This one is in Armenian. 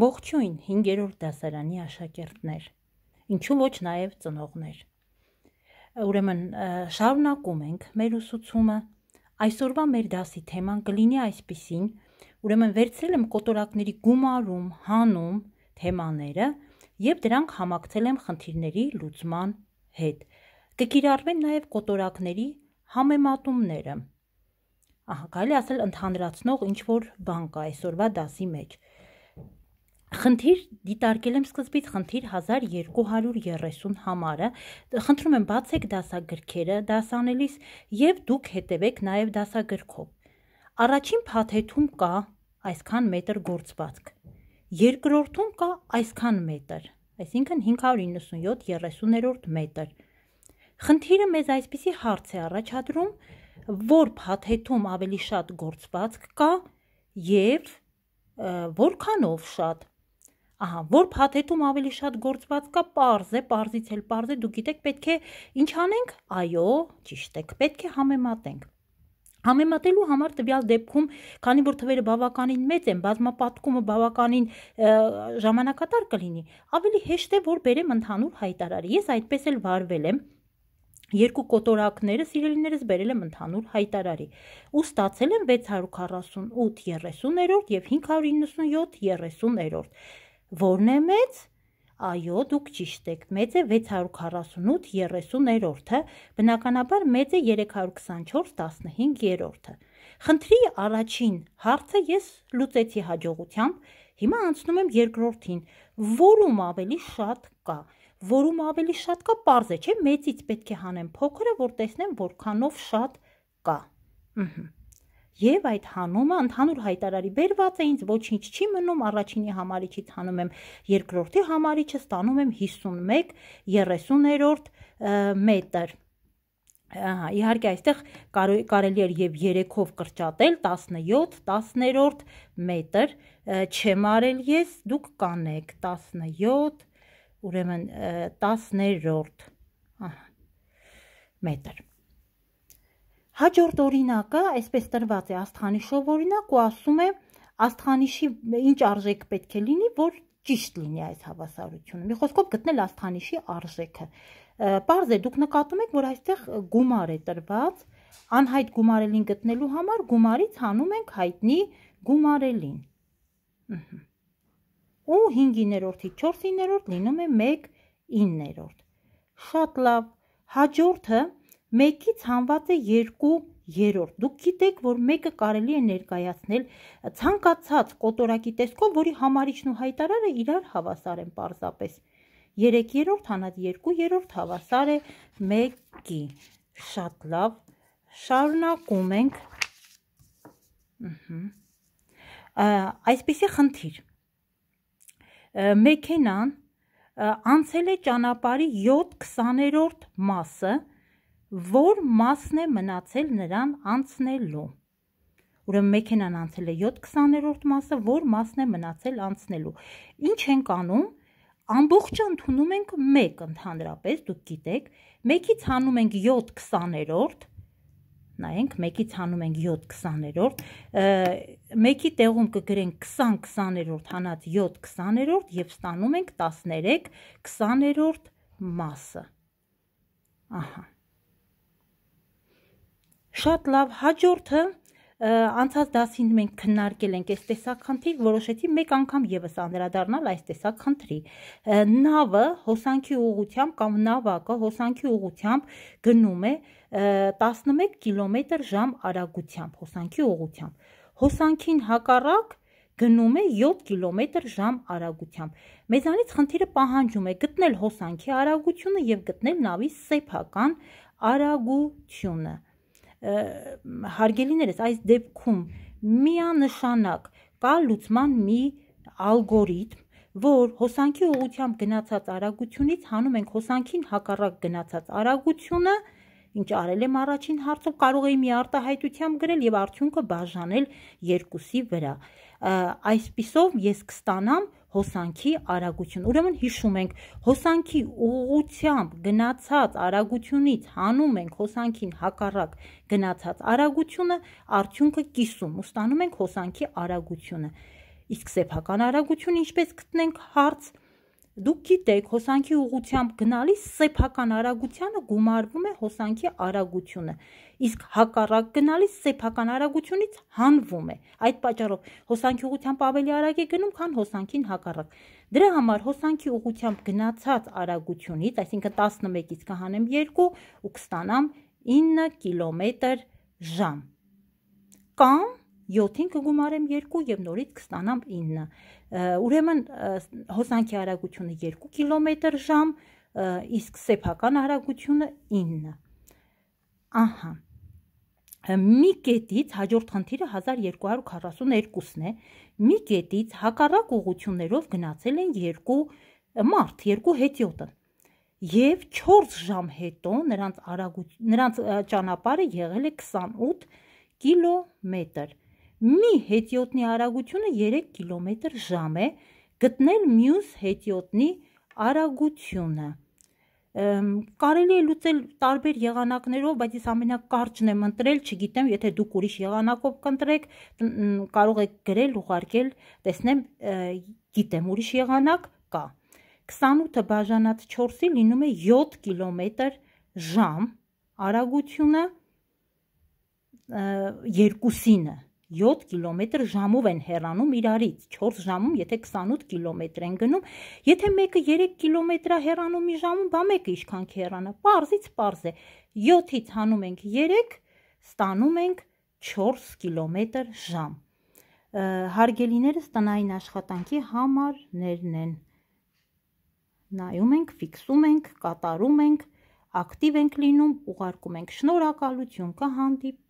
Ողջույն 5-րդ դասարանի աշակերտներ, ինչու ոչ նաև ծնողներ։ Ուրեմն շարունակում ենք մեր ուսուցումը։ Այսօրվա մեր դասի թեման կլինի այսպիսին. ուրեմն վերցրել եմ կոտորակների գումարում, հանում թեմաները եւ դրանք համակցել եմ խնդիրների լուծման հետ։ Կկիրառվեն նաև կոտորակների համեմատումները։ Ահա, կարելի ասել ընդհանրացնող ինչ որ բան կա այսօրվա դասի մեջ։ Խնդիր դիտարկել եմ սկզբից խնդիր 1230 համարը։ Խնդրում եմ բացեք դասագրքերը դասանելիս եւ դուք հետևեք նաեւ դասագրքով։ Առաջին փաթեթում կա այսքան մետր գործվածք։ Երկրորդում կա այսքան մետր, այսինքն 597-30-րդ մետր։ Խնդիրը մեզ այսպիսի հարց է առաջադրում, որ փաթեթում ավելի շատ գործվածք կա եւ որքանով շատ Ահա, որ փաթեթում ավելի շատ գործված կա, པարզ է, པարզից էլ པարզ է, դու գիտեք, պետք է ինչ անենք։ Այո, ճիշտ եք, պետք է համեմատենք։ Համեմատելու համար տվյալ դեպքում, քանի որ թվերը բավականին մեծ են, բազմապատկումը բավականին ժամանակատար կլինի, ավելի հեշտ է որ բերեմ ընդհանուր հայտարարը։ Ես այդպես էլ վարվել եմ երկու կոտորակները սիրելիներս բերել եմ ընդհանուր հայտարարի ու ստացել եմ 648 30-րդ եւ 597 30-րդ Որն է մեծ։ Այո, դուք ճիշտ եք։ Մեծ է 648:30-րդը, բնականաբար մեծ է 324:15-րդը։ Խնդրի առաջին հարցը ես լուծեցի հաջողությամբ։ Հիմա անցնում եմ երկրորդին, որում ավելի շատ կա որում ավելի շատ կա, པարզ է, չէ՞, մեծից պետք է հանեմ փոքրը, որ տեսնեմ որքանով շատ կա։ Ահա եւ այդ հանումը ընդհանուր հայտարարի բերված է ինձ ոչինչ չի մնում առաջինի համարիչից հանում եմ երկրորդի համարիչը ստանում եմ 51 30-րդ մետր Ահա, իհարկե այստեղ կարելի էր եւ 3-ով կրճատել 17 10-րդ մետր չեմ արել ես, դուք կանեք 17 ուրեմն 10-րդ մետր Հաջորդ օրինակը այսպես տրված է աստխանիշով օրինակ ու ասում է աստխանիշի ինչ արժեք պետք է լինի, որ ճիշտ լինի այս հավասարությունը։ Մի խոսքով գտնել աստխանիշի արժեքը։ Պարզ է, դուք նկատում եք, որ այստեղ գումար է տրված, անհայտ գումարելին գտնելու համար գումարից հանում ենք հայտնի գումարելին։ Ու 5-րդի 4-րդ լինում է 1-րդ։ Շատ լավ։ Հաջորդը 1-ից հանված է 2 երրորդ։ Դուք գիտեք, որ մեկը կարելի է ներկայացնել ցանկացած կոտորակի տեսքով, որի համարիչն ու հայտարարը իրար հավասար են պարզապես։ 3/3 հանած 2/3 հավասար է 1-ի։ Շատ լավ։ Շարունակում ենք։ Ահա։ Այսպեսի խնդիր։ Մեքենան անցել է ճանապարհի 7/20-րդ մասը որ մասն է մնացել նրան անցնելու։ Ուրեմն մեքենան անցել է 7/20-րդ մասը, որ մասն է մնացել անցնելու։ Ինչ ենք անում։ Ամբողջը ընդունում ենք 1 ընդհանրապես, դուք գիտեք, 1-ից հանում ենք 7/20-րդ, նայենք 1-ից հանում ենք 7/20-րդ, 1-ի տեղում կգրենք 20/20-րդ հանած 7/20-րդ եւ ստանում ենք 13/20-րդ մասը։ Ահա Շատ լավ, հաջորդը անցած դասին մենք քննարկել ենք այս տեսակ խնդիր, որոշեցի մեկ անգամ եւս անդրադառնալ այս տեսակ խնդրի։ Նավը հոսանքի ուղությամբ կամ նավակը հոսանքի ուղությամբ գնում է 11 կիլոմետր/ժամ արագությամբ հոսանքի ուղությամբ։ Հոսանքին հակառակ գնում է 7 կիլոմետր/ժամ արագությամբ։ Մեզանից խնդիրը պահանջում է գտնել հոսանքի արագությունը եւ գտնել նավի սեփական արագությունը հարգելիներս այս դեպքում միանշանակ կա լուծման մի ալգորիթմ, որ հոսանքի ուղությամբ գնացած արագությունից հանում ենք հոսանքին հակառակ գնացած արագությունը, ինչ արել եմ առաջին հարցով, կարող էի մի արտահայտությամբ գրել եւ արդյունքը բաժանել երկուսի վրա։ Այսպիսով ես կստանամ հոսանքի արագություն։ Ուրեմն հիշում ենք, հոսանքի ուղղությամբ գնացած արագությունից հանում ենք հոսանքին հակառակ գնացած արագությունը, արդյունքը կիսում ու ստանում ենք հոսանքի արագությունը։ Իսկ սեփական արագությունը ինչպես գտնենք հարց 1 Դուք գիտեք, հոսանքի ուղությամբ գնալիս սեփական արագությանը գումարվում է հոսանքի արագությունը, իսկ հակառակ գնալիս սեփական արագությունից հանվում է։ Այդ պատճառով հոսանքի ուղությամբ ավելի արագ է գնում, քան հոսանքին հակառակ։ Դրա համար հոսանքի ուղությամբ գնացած արագությունից, այսինքն 11-ից կհանեմ 2 ու կստանամ 9 կիլոմետր ժամ։ Կամ 7-ին կգումարեմ 2 եւ նորից կստանամ 9։ Ուրեմն հոսանքի արագությունը 2 կիլոմետր/ժամ, իսկ սեփական արագությունը 9։ Ահա մի կետից հաջորդ խնդիրը 1242-ն է։ Մի կետից հակառակ ուղություններով գնացել են երկու մարդ, երկու հետիոտը։ Եվ 4 ժամ հետո նրանց արագություն, նրանց ճանապարհը եղել է 28 կիլոմետր մի հետիոտնի արագությունը 3 կիլոմետր ժամ է, գտնել մյուս հետիոտնի արագությունը։ Կարելի է լուծել տարբեր եղանակներով, բայց ես ամենակարճն եմ ընտրել, չգիտեմ, եթե դուք ուրիշ եղանակով կընտրեք, կարող եք գրել, ուղարկել, տեսնեմ, գիտեմ, ուրիշ եղանակ կա։ 28-ը բաժանած 4-ի լինում է 7 կիլոմետր ժամ արագությունը երկուսինը 7 կիլոմետր ժամով են հեռանում իրարից, 4 ժամում, եթե 28 կիլոմետր են գնում, եթե մեկը 3 կիլոմետրա հեռանում մի ժամում, բա մեկը ինչքան կհեռանա։ Պարզից պարզ է։ 7-ից հանում ենք 3, ստանում ենք 4 կիլոմետր ժամ։ Հարգելիներս տնային աշխատանքի համարներն են։ Նայում ենք, ֆիքսում ենք, կատարում ենք, ակտիվ ենք լինում, ուղարկում ենք շնորհակալություն, կհանդիպենք։